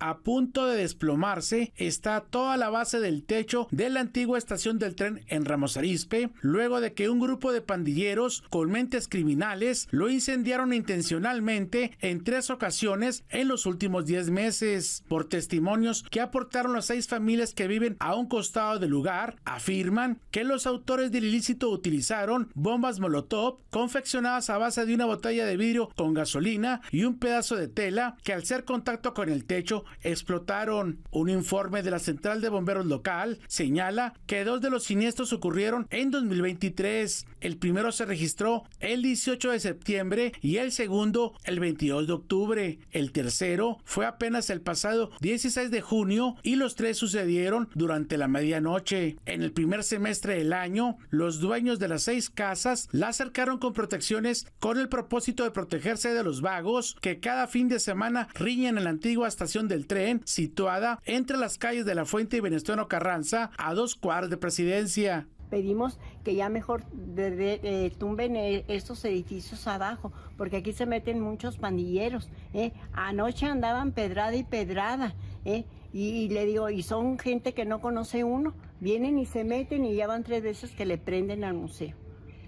A punto de desplomarse está toda la base del techo de la antigua estación del tren en Ramos Arizpe, luego de que un grupo de pandilleros con mentes criminales lo incendiaron intencionalmente en tres ocasiones en los últimos 10 meses. Por testimonios que aportaron las seis familias que viven a un costado del lugar, afirman que los autores del ilícito utilizaron bombas molotov confeccionadas a base de una botella de vidrio con gasolina y un pedazo de tela que al ser contacto con el techo explotaron. Un informe de la Central de Bomberos local señala que dos de los siniestros ocurrieron en 2023. El primero se registró el 18 de septiembre y el segundo el 22 de octubre. El tercero fue apenas el pasado 16 de junio y los tres sucedieron durante la medianoche. En el primer semestre del año, los dueños de las seis casas la acercaron con protecciones con el propósito de protegerse de los vagos que cada fin de semana riñen en la antigua estación de tren situada entre las calles de La Fuente y Venezuela Carranza a dos cuartos de presidencia pedimos que ya mejor de, eh, tumben eh, estos edificios abajo, porque aquí se meten muchos pandilleros. ¿eh? Anoche andaban pedrada y pedrada, ¿eh? y, le digo, y son gente que no conoce uno, vienen y se meten y ya van tres veces que le prenden al museo.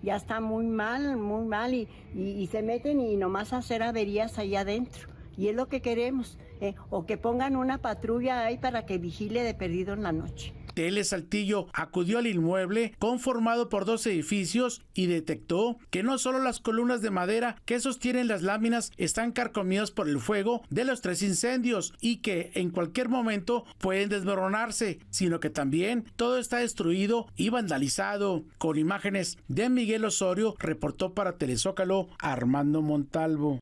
Ya está muy mal, muy mal, y, se meten y nomás hacer averías allá adentro. Y es lo que queremos. Eh, o que pongan una patrulla ahí para que vigile de perdido en la noche. Tele Saltillo acudió al inmueble conformado por dos edificios y detectó que no solo las columnas de madera que sostienen las láminas están carcomidas por el fuego de los tres incendios y que en cualquier momento pueden desmoronarse, sino que también todo está destruido y vandalizado. Con imágenes de Miguel Osorio reportó para Telezócalo Armando Montalvo.